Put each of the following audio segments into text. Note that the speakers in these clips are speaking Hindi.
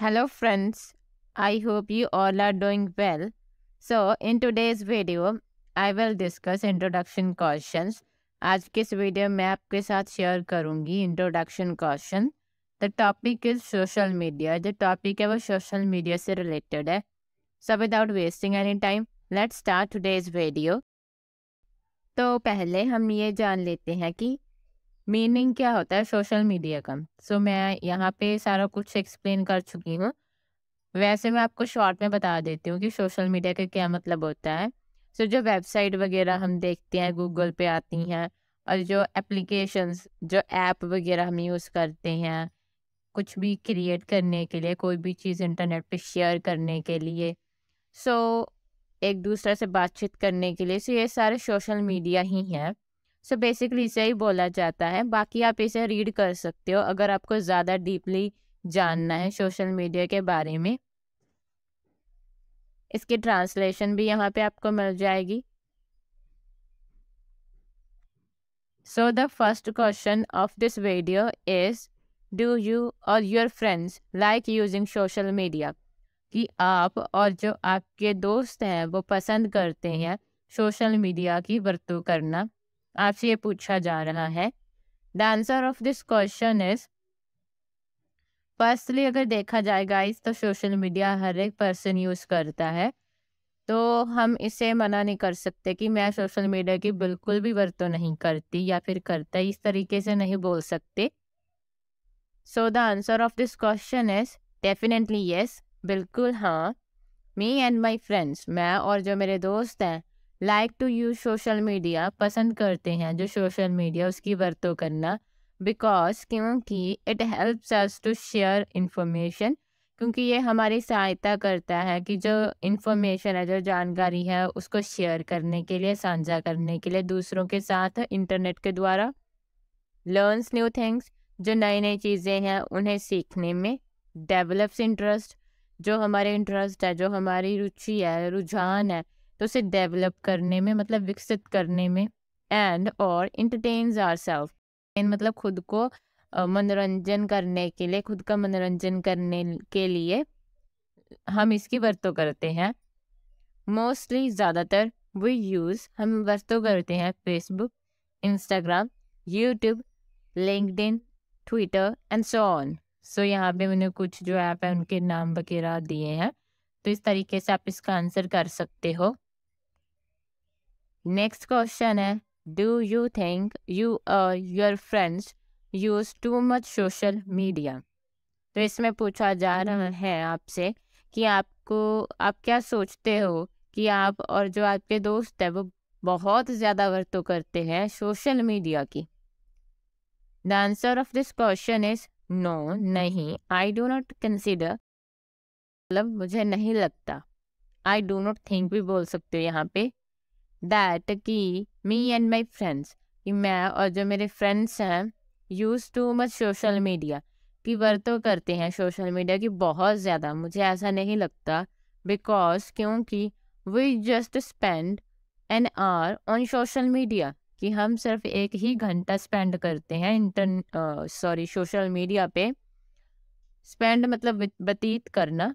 Hello friends, I hope you all are doing well. So in today's video, I will discuss introduction questions. आज के इस वीडियो में आपके साथ शेयर करूंगी introduction question the topic is social media जो टॉपिक है वो सोशल मीडिया से रिलेटेड है so without wasting any time let's start today's video तो पहले हम ये जान लेते हैं कि मीनिंग क्या होता है सोशल मीडिया का सो मैं यहाँ पे सारा कुछ एक्सप्लेन कर चुकी हूँ वैसे मैं आपको शॉर्ट में बता देती हूँ कि सोशल मीडिया का क्या मतलब होता है सो जो वेबसाइट वगैरह हम देखते हैं गूगल पे आती हैं और जो एप्लीकेशंस जो ऐप वगैरह हम यूज़ करते हैं कुछ भी क्रिएट करने के लिए कोई भी चीज़ इंटरनेट पे शेयर करने के लिए सो so, एक दूसरे से बातचीत करने के लिए सो so, ये सारे सोशल मीडिया ही हैं सो बेसिकली इसे ही बोला जाता है बाकी आप इसे रीड कर सकते हो अगर आपको ज़्यादा डीपली जानना है सोशल मीडिया के बारे में इसकी ट्रांसलेशन भी यहाँ पे आपको मिल जाएगी so the first question of this video is do you और your friends like using social media कि आप और जो आपके दोस्त हैं वो पसंद करते हैं सोशल मीडिया की वर्तू करना आपसे ये पूछा जा रहा है the answer of this question is firstly अगर देखा जाए गाइस तो सोशल मीडिया हर एक पर्सन यूज करता है तो हम इसे मना नहीं कर सकते कि मैं सोशल मीडिया की बिल्कुल भी वर्तो नहीं करती या फिर करता इस तरीके से नहीं बोल सकते so the answer of this question is definitely yes बिल्कुल हाँ मी एंड माई फ्रेंड्स मैं और जो मेरे दोस्त हैं like to use social media पसंद करते हैं जो सोशल मीडिया उसकी वर्तों करना बिकॉज क्योंकि it helps us to share information क्योंकि ये हमारी सहायता करता है कि जो इंफॉर्मेशन है जो जानकारी है उसको शेयर करने के लिए साझा करने के लिए दूसरों के साथ इंटरनेट के द्वारा लर्नस न्यू थिंग्स जो नई नई चीज़ें हैं उन्हें सीखने में डेवलप्स इंटरेस्ट जो हमारे इंटरेस्ट है जो हमारी रुचि है रुझान है तो उसे डेवलप करने में मतलब विकसित करने में एंड और इंटरटेन्स आर सेल्फ मतलब खुद को मनोरंजन करने के लिए खुद का मनोरंजन करने के लिए हम इसकी वर्तों करते हैं मोस्टली ज़्यादातर वी यूज़ हम वर्तों करते हैं Facebook Instagram YouTube LinkedIn Twitter and so on so यहाँ पे मैंने कुछ जो ऐप है उनके नाम वगैरह दिए हैं तो इस तरीके से आप इसका आंसर कर सकते हो नेक्स्ट क्वेश्चन है डू यू थिंक यू और your friends use too much social media तो इसमें पूछा जा रहा है आपसे कि आपको आप क्या सोचते हो कि आप और जो आपके दोस्त है वो बहुत ज़्यादा वर्तो करते हैं सोशल मीडिया की the answer of this question is no नहीं आई डो नॉट कंसिडर मतलब मुझे नहीं लगता आई डो नॉट थिंक भी बोल सकते हो यहाँ पे दैट कि मी एंड माई फ्रेंड्स कि मैं और जो मेरे फ्रेंड्स हैं use too much social media की वर्तो करते हैं सोशल मीडिया की बहुत ज़्यादा मुझे ऐसा नहीं लगता बिकॉज क्योंकि we just spend an hour on social media कि हम सिर्फ एक ही घंटा स्पेंड करते हैं इंटर सॉरी सोशल मीडिया पे स्पेंड मतलब बतीत करना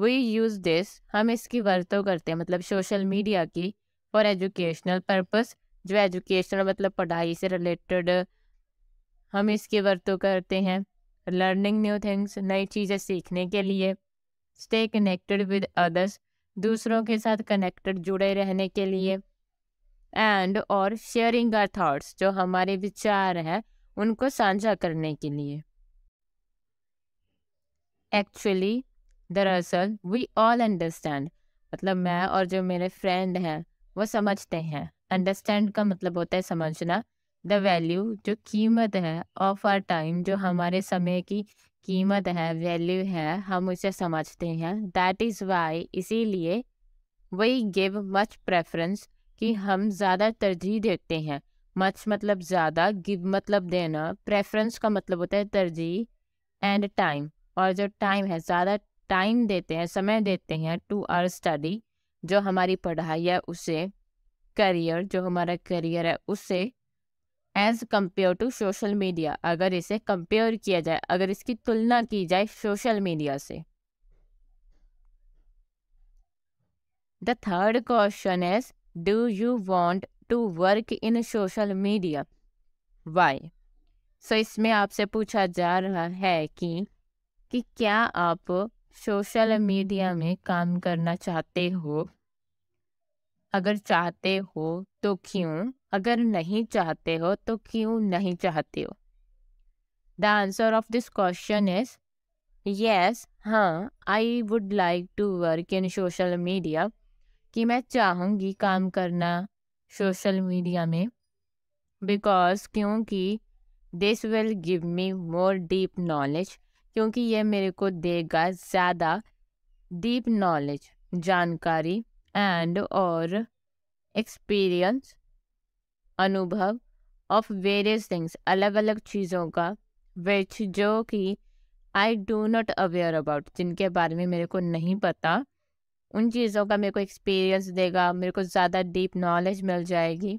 वी यूज़ दिस हम इसकी वरतों करते हैं मतलब सोशल मीडिया की फॉर एजुकेशनल पर्पस जो एजुकेशनल मतलब पढ़ाई से रिलेटेड हम इसकी वरतों करते हैं लर्निंग न्यू थिंग्स नई चीज़ें सीखने के लिए स्टे कनेक्टेड विद अदर्स दूसरों के साथ कनेक्टेड जुड़े रहने के लिए एंड और शेयरिंग आर थाट्स जो हमारे विचार हैं उनको साझा करने के लिए एक्चुअली दरअसल वी ऑल अंडरस्टैंड मतलब मैं और जो मेरे फ्रेंड हैं वो समझते हैं अंडरस्टैंड का मतलब होता है समझना द वैल्यू जो कीमत है ऑफ आर टाइम जो हमारे समय की कीमत है वैल्यू है हम उसे समझते हैं दैट इज़ वाई इसीलिए वही गिव मच प्रेफरेंस कि हम ज़्यादा तरजीह देते हैं मच मतलब ज़्यादा गिव मतलब देना प्रेफरेंस का मतलब होता है तरजीह एंड टाइम और जो टाइम है ज़्यादा टाइम देते हैं समय देते हैं टू आर स्टडी जो हमारी पढ़ाई है उसे करियर जो हमारा करियर है उसे as compare to social media अगर इसे कंपेयर किया जाए अगर इसकी तुलना की जाए सोशल मीडिया से the third question is do you want to work in social media why so इसमें आपसे पूछा जा रहा है कि कि क्या आप सोशल हम्म, हम्म, मीडिया हम्म। में काम करना चाहते हो अगर चाहते हो तो क्यों अगर नहीं चाहते हो तो क्यों नहीं चाहते हो the answer of this question is yes हाँ I would like to work in social media कि मैं चाहूँगी काम करना सोशल मीडिया में बिकॉज क्योंकि this will give me more deep knowledge क्योंकि ये मेरे को देगा ज़्यादा डीप नॉलेज जानकारी एंड और एक्सपीरियंस अनुभव ऑफ वेरियस थिंग्स अलग अलग चीज़ों का विच जो कि I do not aware about जिनके बारे में मेरे को नहीं पता उन चीज़ों का मेरे को एक्सपीरियंस देगा मेरे को ज़्यादा डीप नॉलेज मिल जाएगी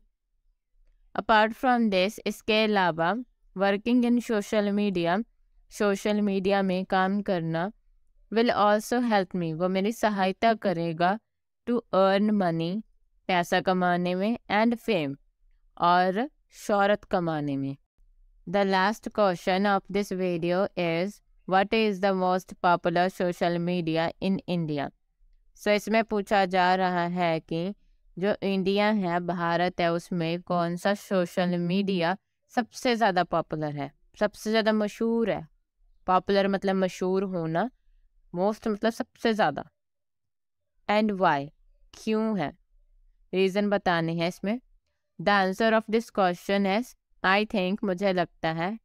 अपार्ट फ्रॉम दिस इसके अलावा working in social media social media में काम करना विल ऑल्सो हेल्प मी वो मेरी सहायता हम्म। करेगा टू अर्न मनी पैसा कमाने में एंड फेम और शहरत कमाने में the last question of this video is what is the most popular social media in India so इसमें पूछा जा रहा है कि जो इंडिया है भारत है उसमें कौन सा सोशल मीडिया सबसे ज़्यादा पॉपुलर है सबसे ज़्यादा मशहूर है पॉपुलर मतलब मशहूर होना मोस्ट मतलब सबसे ज़्यादा एंड वाई क्यों है रीज़न बताने हैं इसमें the answer of this question है आई थिंक मुझे लगता है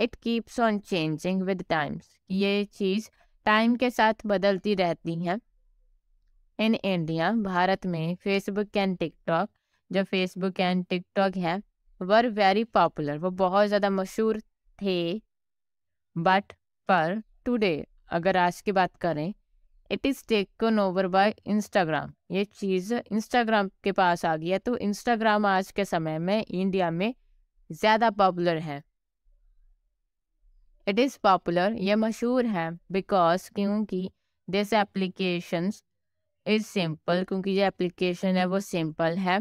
it keeps on changing with times ये चीज़ टाइम के साथ बदलती रहती हैं इन इंडिया भारत में फेसबुक एंड टिकटॉक जो फेसबुक एंड टिकटॉक है वर वेरी पॉपुलर वो बहुत ज़्यादा मशहूर थे बट पर टुडे अगर आज की बात करें it is taken over by Instagram ये चीज़ इंस्टाग्राम के पास आ गई है तो इंस्टाग्राम आज के समय में इंडिया में ज़्यादा पॉपुलर है इट इज़ पॉपुलर यह मशहूर है बिकॉज क्योंकि दिस एप्लीकेशन इज सिंपल क्योंकि जो एप्लीकेशन है वो सिंपल है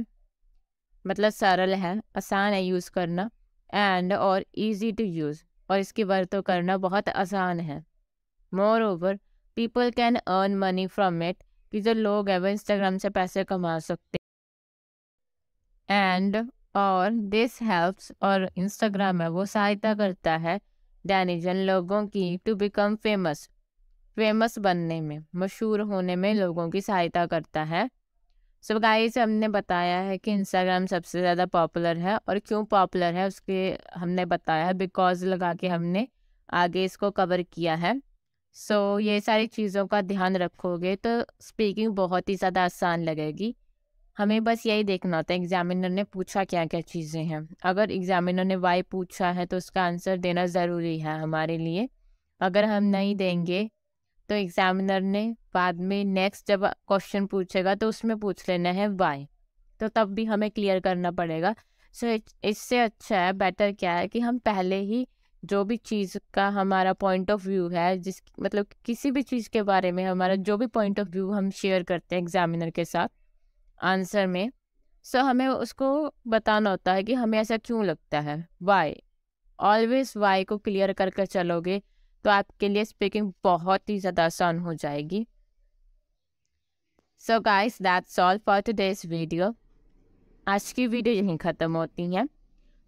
मतलब सरल है आसान है यूज़ करना एंड और इजी टू यूज़ और इसकी वर्तों करना बहुत आसान है moreover people can earn money from it कि जो लोग हैं वो इंस्टाग्राम से पैसे कमा सकते एंड और दिस हेल्प्स और इंस्टाग्राम है वो सहायता करता है डैनिजन लोगों की टू बिकम फेमस फेमस बनने में मशहूर होने में लोगों की सहायता करता है सो so गाइस हमने बताया है कि इंस्टाग्राम सबसे ज़्यादा पॉपुलर है और क्यों पॉपुलर है उसके हमने बताया है बिकॉज लगा के हमने आगे इसको कवर किया है सो so, ये सारी चीज़ों का ध्यान रखोगे तो स्पीकिंग बहुत ही ज़्यादा आसान लगेगी हमें बस यही देखना होता है एग्जामिनर ने पूछा क्या क्या चीज़ें हैं अगर एग्जामिनर ने वाई पूछा है तो उसका आंसर देना ज़रूरी है हमारे लिए अगर हम नहीं देंगे तो एग्जामिनर ने बाद में नेक्स्ट जब क्वेश्चन पूछेगा तो उसमें पूछ लेना है वाई तो तब भी हमें क्लियर करना पड़ेगा सो so, इससे अच्छा है बेटर क्या है कि हम पहले ही जो भी चीज़ का हमारा पॉइंट ऑफ व्यू है जिस मतलब किसी भी चीज़ के बारे में हमारा जो भी पॉइंट ऑफ व्यू हम शेयर करते हैं एग्जामिनर के साथ आंसर में सो so, हमें उसको बताना होता है कि हमें ऐसा क्यों लगता है वाई ऑलवेज वाई को क्लियर कर कर चलोगे तो आपके लिए स्पीकिंग बहुत ही ज़्यादा आसान हो जाएगी so guys that's all for today's video आज की वीडियो यहीं ख़त्म होती है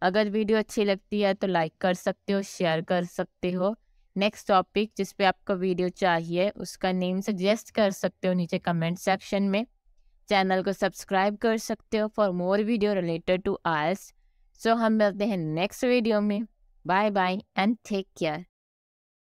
अगर वीडियो अच्छी लगती है तो लाइक कर सकते हो शेयर कर सकते हो नेक्स्ट टॉपिक जिस पे आपको वीडियो चाहिए उसका नेम सजेस्ट कर सकते हो नीचे कमेंट सेक्शन में चैनल को सब्सक्राइब कर सकते हो for more video related to ours so हम मिलते हैं नेक्स्ट वीडियो में bye bye and take care